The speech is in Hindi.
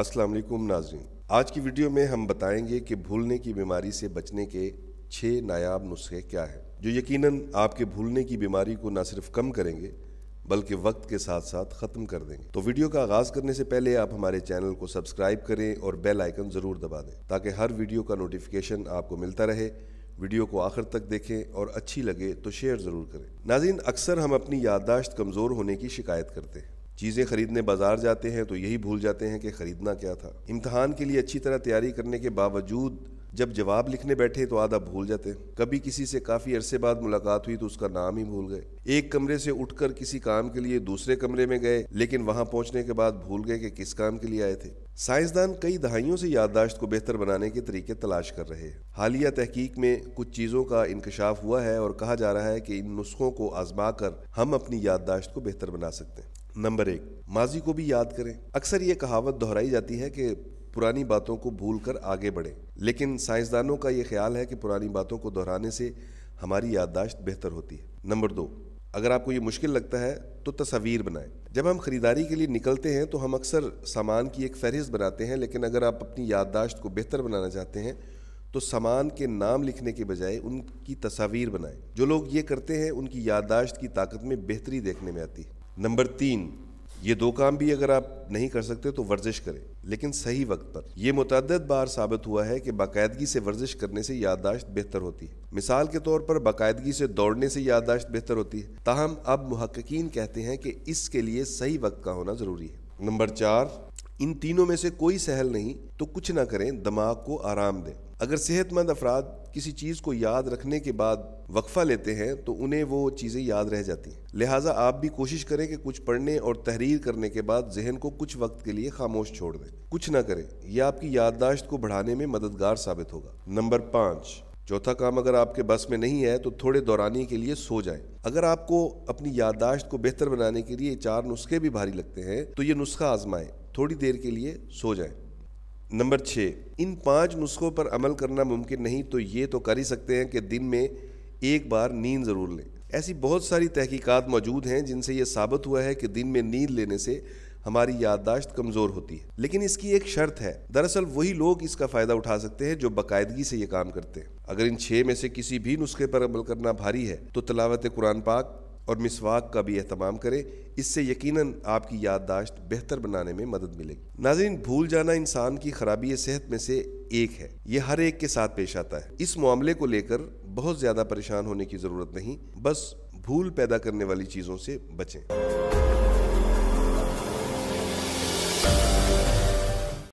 अस्सलाम वालेकुम नाजरीन आज की वीडियो में हम बताएंगे कि भूलने की बीमारी से बचने के छः नायाब नुस्खे क्या हैं जो यकीनन आपके भूलने की बीमारी को ना सिर्फ कम करेंगे बल्कि वक्त के साथ साथ ख़त्म कर देंगे तो वीडियो का आगाज़ करने से पहले आप हमारे चैनल को सब्सक्राइब करें और बेल आइकन ज़रूर दबा दें ताकि हर वीडियो का नोटिफिकेशन आपको मिलता रहे वीडियो को आखिर तक देखें और अच्छी लगे तो शेयर ज़रूर करें नाजिन अक्सर हम अपनी याददाश्त कमज़ोर होने की शिकायत करते हैं चीज़ें खरीदने बाजार जाते हैं तो यही भूल जाते हैं कि ख़रीदना क्या था इम्तहान के लिए अच्छी तरह तैयारी करने के बावजूद जब जवाब लिखने बैठे तो आधा भूल जाते कभी किसी से काफी अरसे बाद मुलाकात हुई तो उसका नाम ही भूल गए एक कमरे से उठकर किसी काम के लिए दूसरे कमरे में गए लेकिन वहां पहुंचने के बाद भूल गए कि किस काम के लिए आए थे साइंसदान कई दहाइयों से याददाश्त को बेहतर बनाने के तरीके तलाश कर रहे हैं हालिया तहकीक में कुछ चीज़ों का इंकशाफ हुआ है और कहा जा रहा है कि इन नुस्खों को आजमा कर हम अपनी याददाश्त को बेहतर बना सकते हैं नंबर एक माजी को भी याद करें अक्सर ये कहावत दोहराई जाती है कि पुरानी बातों को कर आगे बढ़ें लेकिन साइंसदानों का ये ख्याल है कि पुरानी बातों को दोहराने से हमारी याददाश्त बेहतर होती है नंबर दो अगर आपको ये मुश्किल लगता है तो तस्वीर बनाएं जब हम ख़रीदारी के लिए निकलते हैं तो हम अक्सर सामान की एक फहरिस्त बनाते हैं लेकिन अगर आप अपनी याददाश्त को बेहतर बनाना चाहते हैं तो सामान के नाम लिखने के बजाय उनकी तस्वीर बनाएं जो लोग ये करते हैं उनकी याददाश्त की ताकत में बेहतरी देखने में आती है नंबर तीन ये दो काम भी अगर आप नहीं कर सकते तो वर्जिश करें लेकिन सही वक्त पर यह मुतद बार साबित हुआ है कि बाकायदगी से वर्जिश करने से याददाश्त बेहतर होती है मिसाल के तौर पर बाकायदगी से दौड़ने से याददाश्त बेहतर होती है ताहम अब महक्कीन कहते हैं कि इसके लिए सही वक्त का होना ज़रूरी है नंबर चार इन तीनों में से कोई सहल नहीं तो कुछ ना करें दिमाग को आराम दें अगर सेहतमंद अफराद किसी चीज़ को याद रखने के बाद वक्फ़ा लेते हैं तो उन्हें वो चीज़ें याद रह जाती हैं लिहाजा आप भी कोशिश करें कि कुछ पढ़ने और तहरीर करने के बाद जहन को कुछ वक्त के लिए खामोश छोड़ दें कुछ ना करें यह आपकी याददाश्त को बढ़ाने में मददगार साबित होगा नंबर पाँच चौथा काम अगर आपके बस में नहीं है तो थोड़े दौरानी के लिए सो जाएं। अगर आपको अपनी याददाश्त को बेहतर बनाने के लिए चार नुस्खे भी भारी लगते हैं तो ये नुस्खा आजमाएं थोड़ी देर के लिए सो जाएं। नंबर छः इन पांच नुस्खों पर अमल करना मुमकिन नहीं तो ये तो कर ही सकते हैं कि दिन में एक बार नींद ज़रूर लें ऐसी बहुत सारी तहकीकात मौजूद हैं जिनसे ये साबित हुआ है कि दिन में नींद लेने से हमारी याददाश्त कमज़ोर होती है लेकिन इसकी एक शर्त है दरअसल वही लोग इसका फ़ायदा उठा सकते हैं जो बाकायदगी से ये काम करते हैं अगर इन छः में से किसी भी नुस्खे पर अमल करना भारी है तो तलावत कुरान पाक और मिसवाक का भी अहतमाम करें इससे यकीनन आपकी याददाश्त बेहतर बनाने में मदद मिलेगी नाजरीन भूल जाना इंसान की खराबी सेहत में से एक है ये हर एक के साथ पेश आता है इस मामले को लेकर बहुत ज़्यादा परेशान होने की ज़रूरत नहीं बस भूल पैदा करने वाली चीज़ों से बचें